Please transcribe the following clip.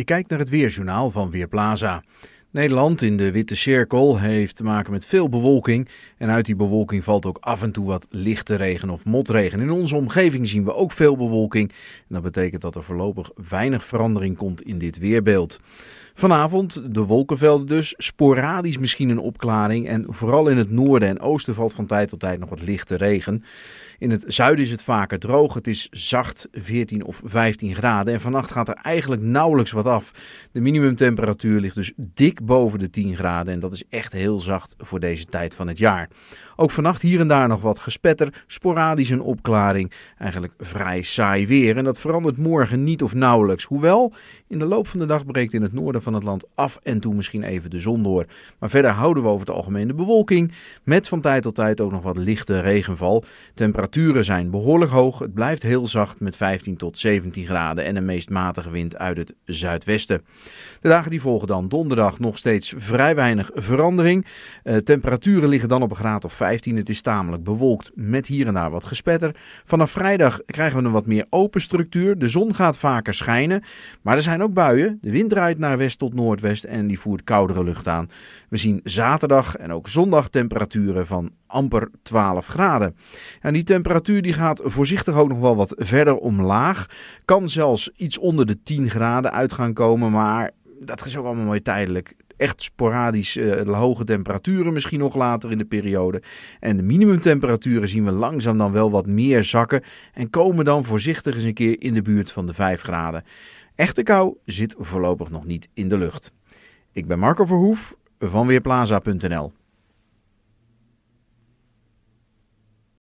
Je kijkt naar het weerjournaal van Weerplaza. Nederland in de witte cirkel heeft te maken met veel bewolking. En uit die bewolking valt ook af en toe wat lichte regen of motregen. In onze omgeving zien we ook veel bewolking. dat betekent dat er voorlopig weinig verandering komt in dit weerbeeld. Vanavond de wolkenvelden dus, sporadisch misschien een opklaring en vooral in het noorden en oosten valt van tijd tot tijd nog wat lichte regen. In het zuiden is het vaker droog, het is zacht 14 of 15 graden en vannacht gaat er eigenlijk nauwelijks wat af. De minimumtemperatuur ligt dus dik boven de 10 graden en dat is echt heel zacht voor deze tijd van het jaar. Ook vannacht hier en daar nog wat gespetter, sporadisch een opklaring, eigenlijk vrij saai weer en dat verandert morgen niet of nauwelijks. Hoewel, in de loop van de dag breekt in het noorden van van het land af en toe misschien even de zon door. Maar verder houden we over het algemeen de bewolking. Met van tijd tot tijd ook nog wat lichte regenval. Temperaturen zijn behoorlijk hoog. Het blijft heel zacht met 15 tot 17 graden en een meest matige wind uit het zuidwesten. De dagen die volgen dan donderdag nog steeds vrij weinig verandering. Eh, temperaturen liggen dan op een graad of 15. Het is tamelijk bewolkt met hier en daar wat gespetter. Vanaf vrijdag krijgen we een wat meer open structuur. De zon gaat vaker schijnen. Maar er zijn ook buien. De wind draait naar westen tot noordwest en die voert koudere lucht aan. We zien zaterdag en ook zondag temperaturen van amper 12 graden. En die temperatuur die gaat voorzichtig ook nog wel wat verder omlaag. Kan zelfs iets onder de 10 graden uitgaan komen, maar dat is ook allemaal mooi tijdelijk echt sporadisch uh, hoge temperaturen misschien nog later in de periode. En de minimumtemperaturen zien we langzaam dan wel wat meer zakken en komen dan voorzichtig eens een keer in de buurt van de 5 graden. Echte kou zit voorlopig nog niet in de lucht. Ik ben Marco Verhoef van Weerplaza.nl.